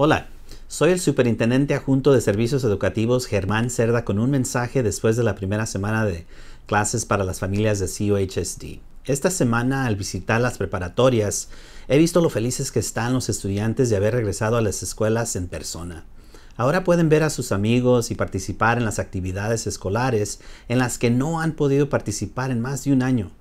Hola, soy el Superintendente Adjunto de Servicios Educativos Germán Cerda con un mensaje después de la primera semana de clases para las familias de COHSD. Esta semana al visitar las preparatorias he visto lo felices que están los estudiantes de haber regresado a las escuelas en persona. Ahora pueden ver a sus amigos y participar en las actividades escolares en las que no han podido participar en más de un año.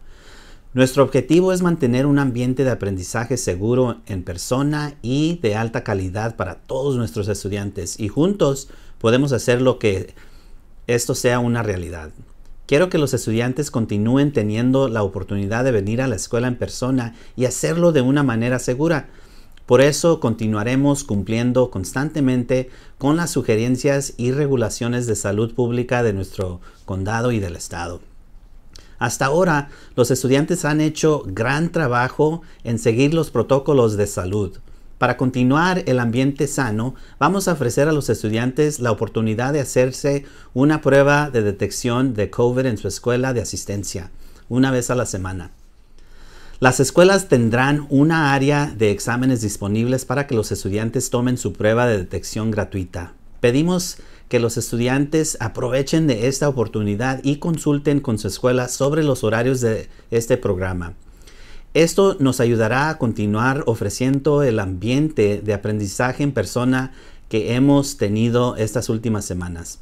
Nuestro objetivo es mantener un ambiente de aprendizaje seguro en persona y de alta calidad para todos nuestros estudiantes y juntos podemos hacer lo que esto sea una realidad. Quiero que los estudiantes continúen teniendo la oportunidad de venir a la escuela en persona y hacerlo de una manera segura. Por eso continuaremos cumpliendo constantemente con las sugerencias y regulaciones de salud pública de nuestro condado y del estado. Hasta ahora, los estudiantes han hecho gran trabajo en seguir los protocolos de salud. Para continuar el ambiente sano, vamos a ofrecer a los estudiantes la oportunidad de hacerse una prueba de detección de COVID en su escuela de asistencia, una vez a la semana. Las escuelas tendrán una área de exámenes disponibles para que los estudiantes tomen su prueba de detección gratuita. Pedimos que los estudiantes aprovechen de esta oportunidad y consulten con su escuela sobre los horarios de este programa. Esto nos ayudará a continuar ofreciendo el ambiente de aprendizaje en persona que hemos tenido estas últimas semanas.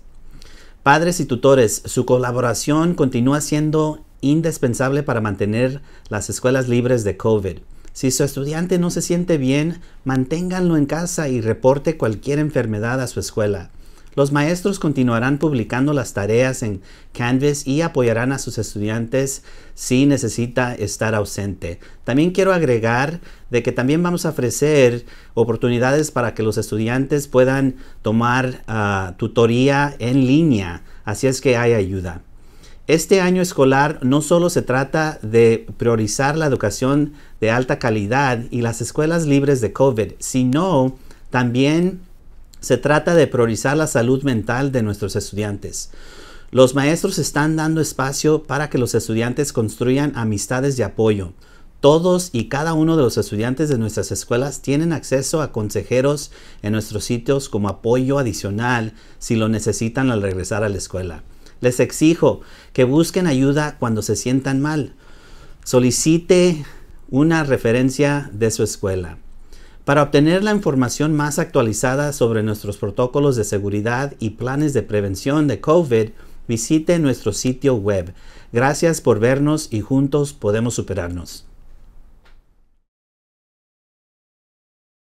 Padres y tutores, su colaboración continúa siendo indispensable para mantener las escuelas libres de COVID. Si su estudiante no se siente bien, manténganlo en casa y reporte cualquier enfermedad a su escuela. Los maestros continuarán publicando las tareas en Canvas y apoyarán a sus estudiantes si necesita estar ausente. También quiero agregar de que también vamos a ofrecer oportunidades para que los estudiantes puedan tomar ah, tutoría en línea, así es que hay ayuda. Este año escolar no solo se trata de priorizar la educación de alta calidad y las escuelas libres de COVID, sino también se trata de priorizar la salud mental de nuestros estudiantes. Los maestros están dando espacio para que los estudiantes construyan amistades de apoyo. Todos y cada uno de los estudiantes de nuestras escuelas tienen acceso a consejeros en nuestros sitios como apoyo adicional si lo necesitan al regresar a la escuela. Les exijo que busquen ayuda cuando se sientan mal. Solicite una referencia de su escuela. Para obtener la información más actualizada sobre nuestros protocolos de seguridad y planes de prevención de COVID, visite nuestro sitio web. Gracias por vernos y juntos podemos superarnos.